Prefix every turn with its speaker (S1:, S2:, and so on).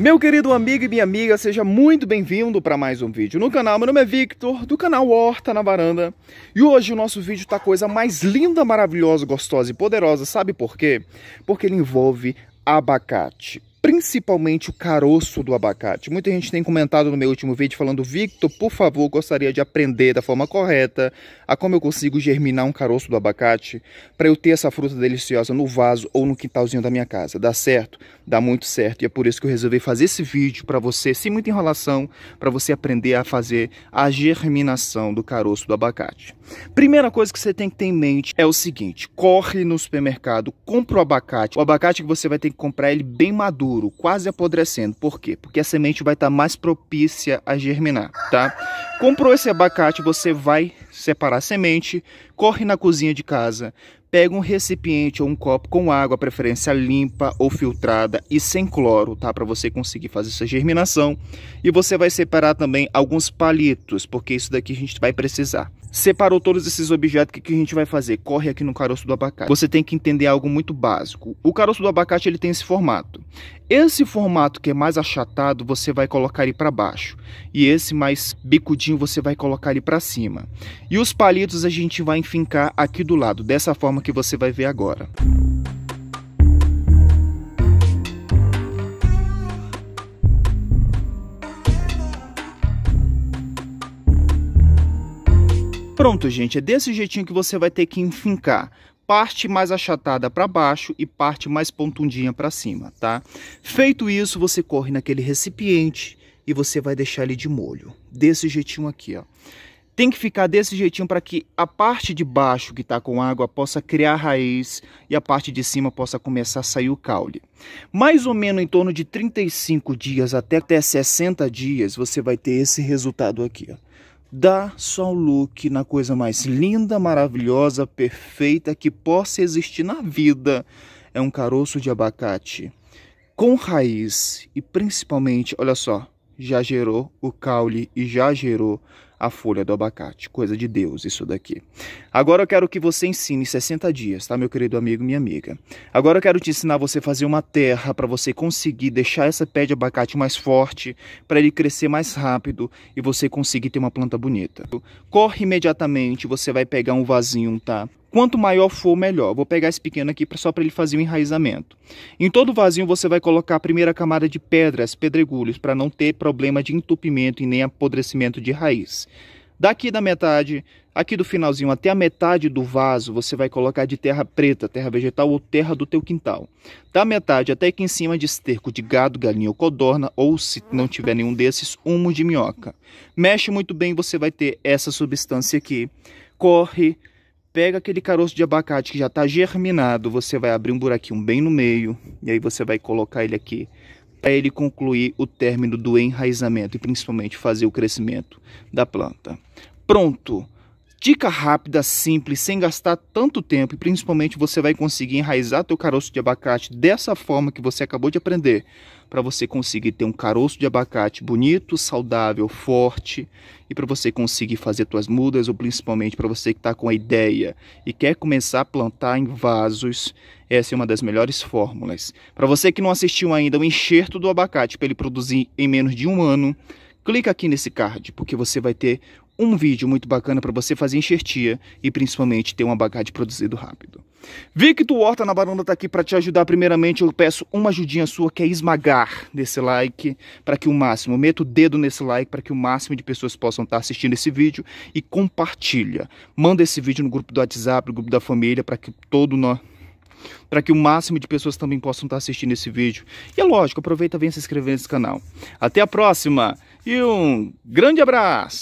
S1: Meu querido amigo e minha amiga, seja muito bem-vindo para mais um vídeo no canal. Meu nome é Victor, do canal Horta na Varanda. E hoje o nosso vídeo tá coisa mais linda, maravilhosa, gostosa e poderosa. Sabe por quê? Porque ele envolve abacate principalmente o caroço do abacate. Muita gente tem comentado no meu último vídeo falando, Victor, por favor, gostaria de aprender da forma correta a como eu consigo germinar um caroço do abacate para eu ter essa fruta deliciosa no vaso ou no quintalzinho da minha casa. Dá certo? Dá muito certo. E é por isso que eu resolvi fazer esse vídeo para você, sem muita enrolação, para você aprender a fazer a germinação do caroço do abacate. Primeira coisa que você tem que ter em mente é o seguinte, corre no supermercado, compra o abacate. O abacate que você vai ter que comprar ele é bem maduro, maduro, quase apodrecendo. Por quê? Porque a semente vai estar tá mais propícia a germinar, tá? Comprou esse abacate, você vai separar a semente, corre na cozinha de casa, pega um recipiente ou um copo com água, preferência limpa ou filtrada e sem cloro, tá? Para você conseguir fazer essa germinação. E você vai separar também alguns palitos, porque isso daqui a gente vai precisar separou todos esses objetos, o que, que a gente vai fazer? Corre aqui no caroço do abacate. Você tem que entender algo muito básico. O caroço do abacate ele tem esse formato. Esse formato que é mais achatado, você vai colocar ele para baixo. E esse mais bicudinho, você vai colocar ele para cima. E os palitos a gente vai enfincar aqui do lado, dessa forma que você vai ver agora. Pronto, gente, é desse jeitinho que você vai ter que enfincar parte mais achatada para baixo e parte mais pontundinha para cima, tá? Feito isso, você corre naquele recipiente e você vai deixar ele de molho, desse jeitinho aqui, ó. Tem que ficar desse jeitinho para que a parte de baixo que está com água possa criar raiz e a parte de cima possa começar a sair o caule. Mais ou menos em torno de 35 dias até, até 60 dias você vai ter esse resultado aqui. Ó dá só o look na coisa mais linda, maravilhosa, perfeita que possa existir na vida. É um caroço de abacate com raiz e principalmente, olha só, já gerou o caule e já gerou a folha do abacate. Coisa de Deus isso daqui. Agora eu quero que você ensine 60 dias, tá, meu querido amigo, minha amiga? Agora eu quero te ensinar você a fazer uma terra para você conseguir deixar essa pé de abacate mais forte, para ele crescer mais rápido e você conseguir ter uma planta bonita. Corre imediatamente, você vai pegar um vasinho, tá? Quanto maior for, melhor. Vou pegar esse pequeno aqui só para ele fazer o enraizamento. Em todo o vasinho você vai colocar a primeira camada de pedras, pedregulhos, para não ter problema de entupimento e nem apodrecimento de raiz. Daqui da metade, aqui do finalzinho até a metade do vaso, você vai colocar de terra preta, terra vegetal ou terra do teu quintal. Da metade até aqui em cima de esterco de gado, galinha ou codorna, ou se não tiver nenhum desses, humo de minhoca. Mexe muito bem, você vai ter essa substância aqui. Corre, pega aquele caroço de abacate que já está germinado, você vai abrir um buraquinho bem no meio, e aí você vai colocar ele aqui, para ele concluir o término do enraizamento e principalmente fazer o crescimento da planta. Pronto! Dica rápida, simples, sem gastar tanto tempo e principalmente você vai conseguir enraizar teu caroço de abacate dessa forma que você acabou de aprender, para você conseguir ter um caroço de abacate bonito, saudável, forte e para você conseguir fazer tuas mudas ou principalmente para você que está com a ideia e quer começar a plantar em vasos, essa é uma das melhores fórmulas. Para você que não assistiu ainda o enxerto do abacate para ele produzir em menos de um ano, clica aqui nesse card, porque você vai ter um vídeo muito bacana para você fazer enxertia e principalmente ter um abacate produzido rápido. Victor Horta na Baranda está aqui para te ajudar. Primeiramente, eu peço uma ajudinha sua que é esmagar desse like para que o máximo, meta o dedo nesse like para que o máximo de pessoas possam estar tá assistindo esse vídeo e compartilha. Manda esse vídeo no grupo do WhatsApp, no grupo da família, para que todo nós para que o máximo de pessoas também possam estar tá assistindo esse vídeo. E é lógico, aproveita e vem se inscrever nesse canal. Até a próxima e um grande abraço!